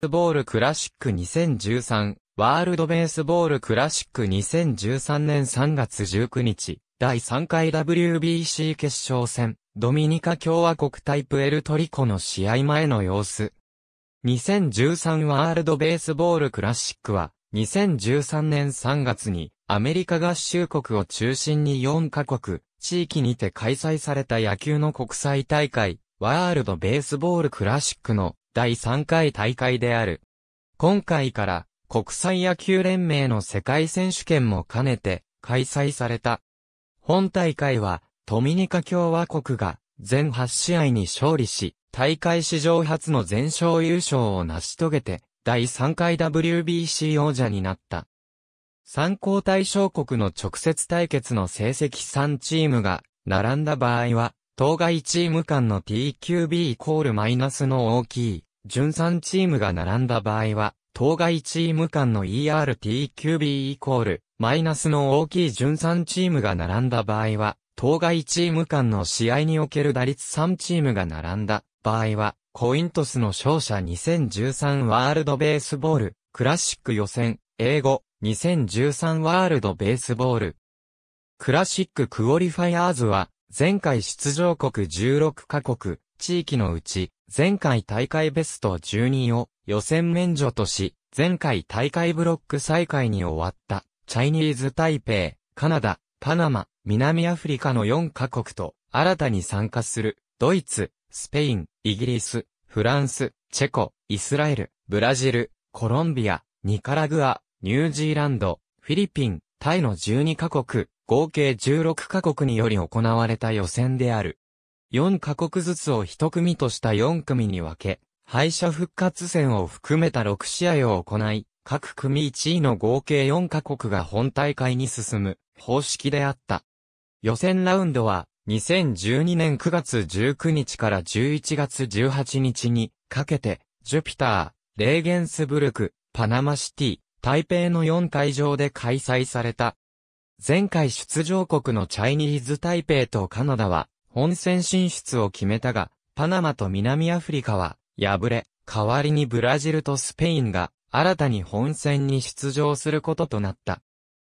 ースボールクラシック2013、ワールドベースボールクラシック2013年3月19日、第3回 WBC 決勝戦、ドミニカ共和国対プエルトリコの試合前の様子。2013ワールドベースボールクラシックは、2013年3月に、アメリカ合衆国を中心に4カ国、地域にて開催された野球の国際大会、ワールドベースボールクラシックの第3回大会である。今回から国際野球連盟の世界選手権も兼ねて開催された。本大会はトミニカ共和国が全8試合に勝利し、大会史上初の全勝優勝を成し遂げて、第3回 WBC 王者になった。参考対象国の直接対決の成績3チームが並んだ場合は、当該チーム間の TQB イコールマイナスの大きい、準3チームが並んだ場合は、当該チーム間の ERTQB イコール、マイナスの大きい準3チームが並んだ場合は、当該チーム間の試合における打率3チームが並んだ場合は、コイントスの勝者2013ワールドベースボール、クラシック予選、英語、2013ワールドベースボール。クラシッククオリファイアーズは、前回出場国16カ国、地域のうち、前回大会ベスト12を予選免除とし、前回大会ブロック再開に終わった、チャイニーズ・タイペイ、カナダ、パナマ、南アフリカの4カ国と、新たに参加する、ドイツ、スペイン、イギリス、フランス、チェコ、イスラエル、ブラジル、コロンビア、ニカラグア、ニュージーランド、フィリピン、タイの12カ国、合計16カ国により行われた予選である。4カ国ずつを1組とした4組に分け、敗者復活戦を含めた6試合を行い、各組1位の合計4カ国が本大会に進む方式であった。予選ラウンドは2012年9月19日から11月18日にかけて、ジュピター、レーゲンスブルク、パナマシティ、台北の4会場で開催された。前回出場国のチャイニーズ・タイペイとカナダは、本戦進出を決めたが、パナマと南アフリカは、敗れ、代わりにブラジルとスペインが、新たに本戦に出場することとなった。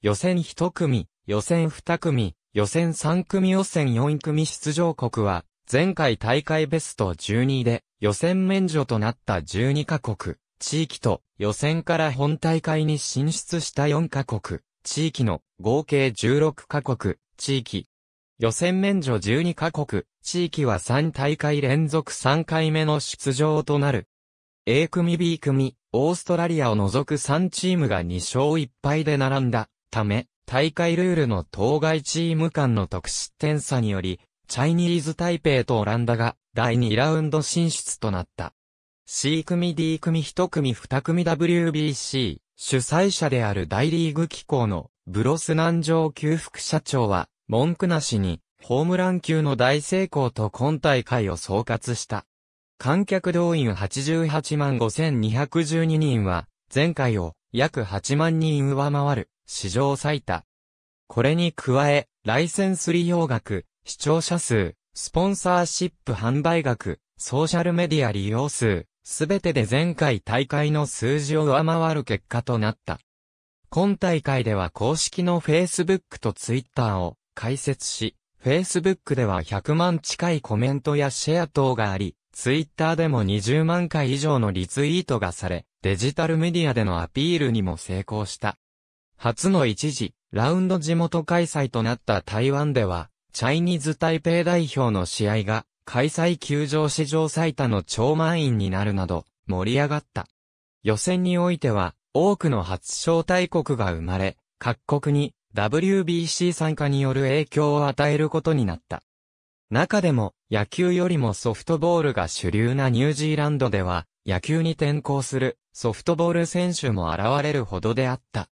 予選1組、予選2組、予選3組予選4組出場国は、前回大会ベスト12で予選免除となった12カ国、地域と予選から本大会に進出した4カ国。地域の合計16カ国、地域。予選免除12カ国、地域は3大会連続3回目の出場となる。A 組 B 組、オーストラリアを除く3チームが2勝1敗で並んだため、大会ルールの当該チーム間の得失点差により、チャイニーズ・タイペイとオランダが第2ラウンド進出となった。C 組 D 組1組2組 WBC、主催者である大リーグ機構のブロス南城級副社長は、文句なしに、ホームラン級の大成功と今大会を総括した。観客動員88万5212人は、前回を約8万人上回る、史上最多。これに加え、ライセンス利用額、視聴者数、スポンサーシップ販売額、ソーシャルメディア利用数、すべてで前回大会の数字を上回る結果となった。今大会では公式の Facebook と Twitter を開設し、Facebook では100万近いコメントやシェア等があり、Twitter でも20万回以上のリツイートがされ、デジタルメディアでのアピールにも成功した。初の一時、ラウンド地元開催となった台湾では、チャイニーズ台北代表の試合が開催球場史上最多の超満員になるなど、盛り上がった。予選においては、多くの初招待国が生まれ、各国に WBC 参加による影響を与えることになった。中でも、野球よりもソフトボールが主流なニュージーランドでは、野球に転向するソフトボール選手も現れるほどであった。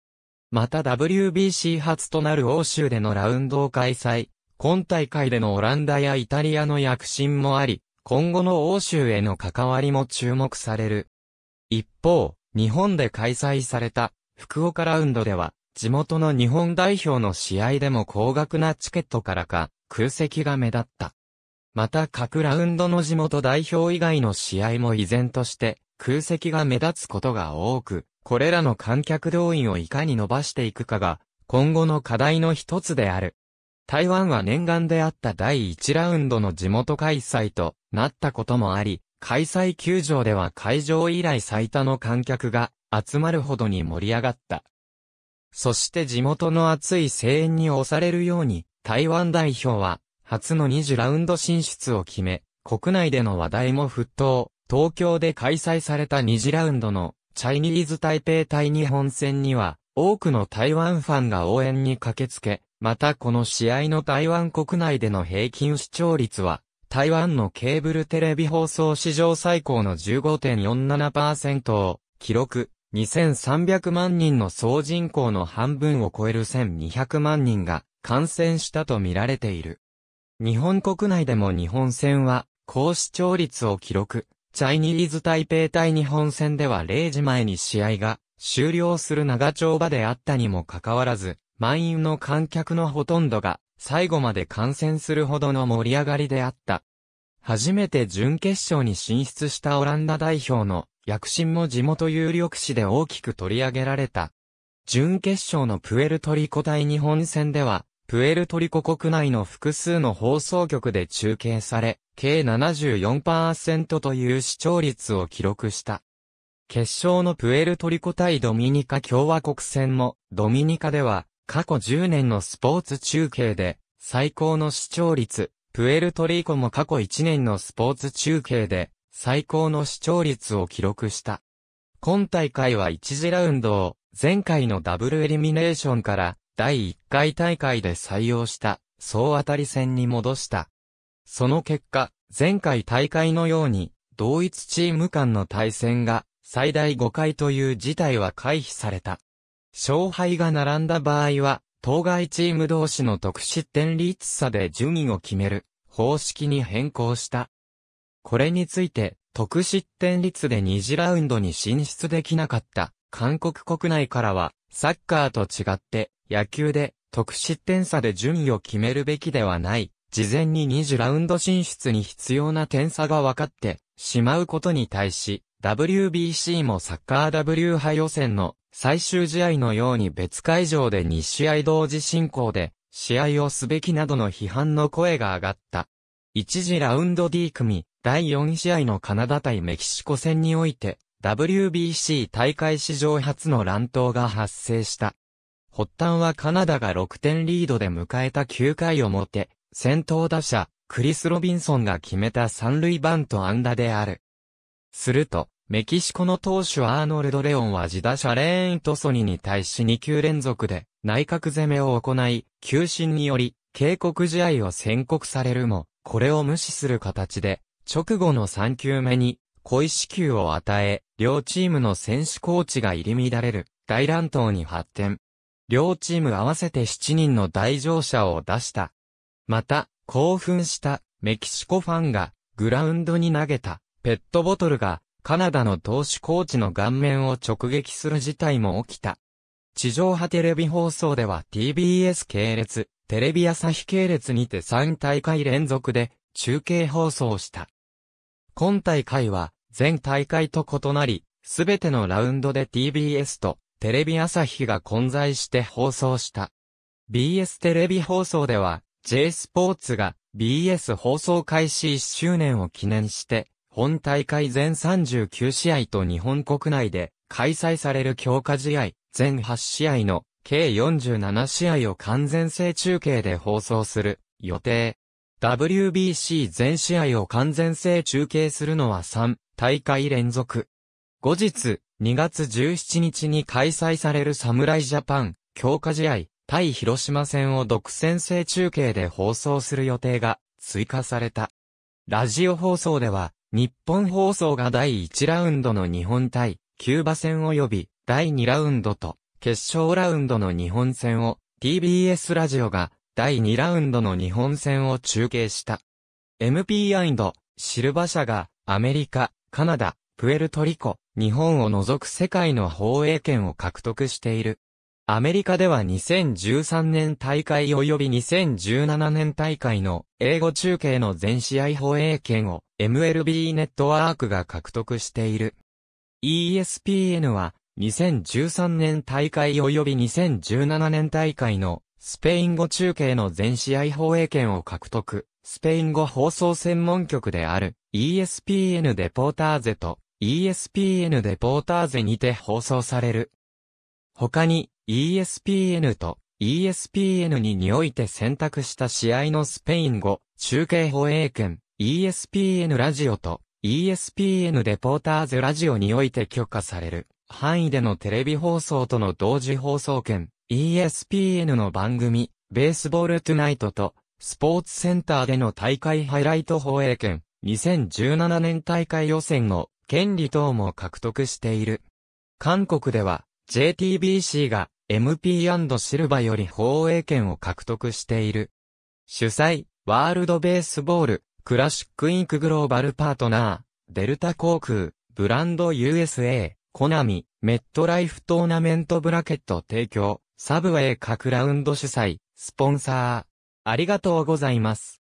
また WBC 初となる欧州でのラウンドを開催、今大会でのオランダやイタリアの躍進もあり、今後の欧州への関わりも注目される。一方、日本で開催された福岡ラウンドでは、地元の日本代表の試合でも高額なチケットからか空席が目立った。また各ラウンドの地元代表以外の試合も依然として空席が目立つことが多く、これらの観客動員をいかに伸ばしていくかが今後の課題の一つである。台湾は念願であった第1ラウンドの地元開催となったこともあり、開催球場では会場以来最多の観客が集まるほどに盛り上がった。そして地元の熱い声援に押されるように、台湾代表は初の2次ラウンド進出を決め、国内での話題も沸騰、東京で開催された2次ラウンドのチャイニーズ台北対日本戦には、多くの台湾ファンが応援に駆けつけ、またこの試合の台湾国内での平均視聴率は、台湾のケーブルテレビ放送史上最高の15.47%を記録、2300万人の総人口の半分を超える1200万人が感染したと見られている。日本国内でも日本戦は高視聴率を記録、チャイニーズ台北対日本戦では0時前に試合が終了する長丁場であったにもかかわらず、満員の観客のほとんどが最後まで観戦するほどの盛り上がりであった。初めて準決勝に進出したオランダ代表の躍進も地元有力紙で大きく取り上げられた。準決勝のプエルトリコ対日本戦では、プエルトリコ国内の複数の放送局で中継され、計74%という視聴率を記録した。決勝のプエルトリコ対ドミニカ共和国戦も、ドミニカでは、過去10年のスポーツ中継で最高の視聴率、プエルトリーコも過去1年のスポーツ中継で最高の視聴率を記録した。今大会は1次ラウンドを前回のダブルエリミネーションから第1回大会で採用した総当たり戦に戻した。その結果、前回大会のように同一チーム間の対戦が最大5回という事態は回避された。勝敗が並んだ場合は、当該チーム同士の得失点率差で順位を決める方式に変更した。これについて、得失点率で2次ラウンドに進出できなかった韓国国内からは、サッカーと違って、野球で得失点差で順位を決めるべきではない。事前に2次ラウンド進出に必要な点差が分かってしまうことに対し、WBC もサッカー W 派予選の最終試合のように別会場で2試合同時進行で、試合をすべきなどの批判の声が上がった。一時ラウンド D 組、第4試合のカナダ対メキシコ戦において、WBC 大会史上初の乱闘が発生した。発端はカナダが6点リードで迎えた9回表、先頭打者、クリス・ロビンソンが決めた三塁バント安打である。すると、メキシコの投手アーノルド・レオンは自打者レーン・トソニに対し2球連続で内角攻めを行い、球審により警告試合を宣告されるも、これを無視する形で、直後の3球目に小石球を与え、両チームの選手コーチが入り乱れる大乱闘に発展。両チーム合わせて7人の来場者を出した。また、興奮したメキシコファンがグラウンドに投げたペットボトルがカナダの投手コーチの顔面を直撃する事態も起きた。地上波テレビ放送では TBS 系列、テレビ朝日系列にて3大会連続で中継放送した。今大会は全大会と異なり、すべてのラウンドで TBS とテレビ朝日が混在して放送した。BS テレビ放送では J スポーツが BS 放送開始1周年を記念して本大会全39試合と日本国内で開催される強化試合全8試合の計47試合を完全制中継で放送する予定。WBC 全試合を完全制中継するのは3大会連続。後日、2月17日に開催される侍ジャパン強化試合対広島戦を独占制中継で放送する予定が追加された。ラジオ放送では日本放送が第1ラウンドの日本対キューバ戦及び第2ラウンドと決勝ラウンドの日本戦を TBS ラジオが第2ラウンドの日本戦を中継した。MP& シルバ社がアメリカ、カナダ、プエルトリコ、日本を除く世界の放映権を獲得している。アメリカでは2013年大会及び2017年大会の英語中継の全試合放映権を MLB ネットワークが獲得している。ESPN は2013年大会及び2017年大会のスペイン語中継の全試合放映権を獲得。スペイン語放送専門局である ESPN デポーターゼと ESPN デポーターゼにて放送される。他に ESPN と ESPN 2において選択した試合のスペイン語、中継放映権、ESPN ラジオと ESPN レポーターズラジオにおいて許可される範囲でのテレビ放送との同時放送権、ESPN の番組、ベースボールトゥナイトと、スポーツセンターでの大会ハイライト放映権、2017年大会予選の権利等も獲得している。韓国では、JTBC が MP& シルバより放映権を獲得している。主催、ワールドベースボール、クラシックインクグローバルパートナー、デルタ航空、ブランド USA、コナミ、メットライフトーナメントブラケット提供、サブウェイ各ラウンド主催、スポンサー。ありがとうございます。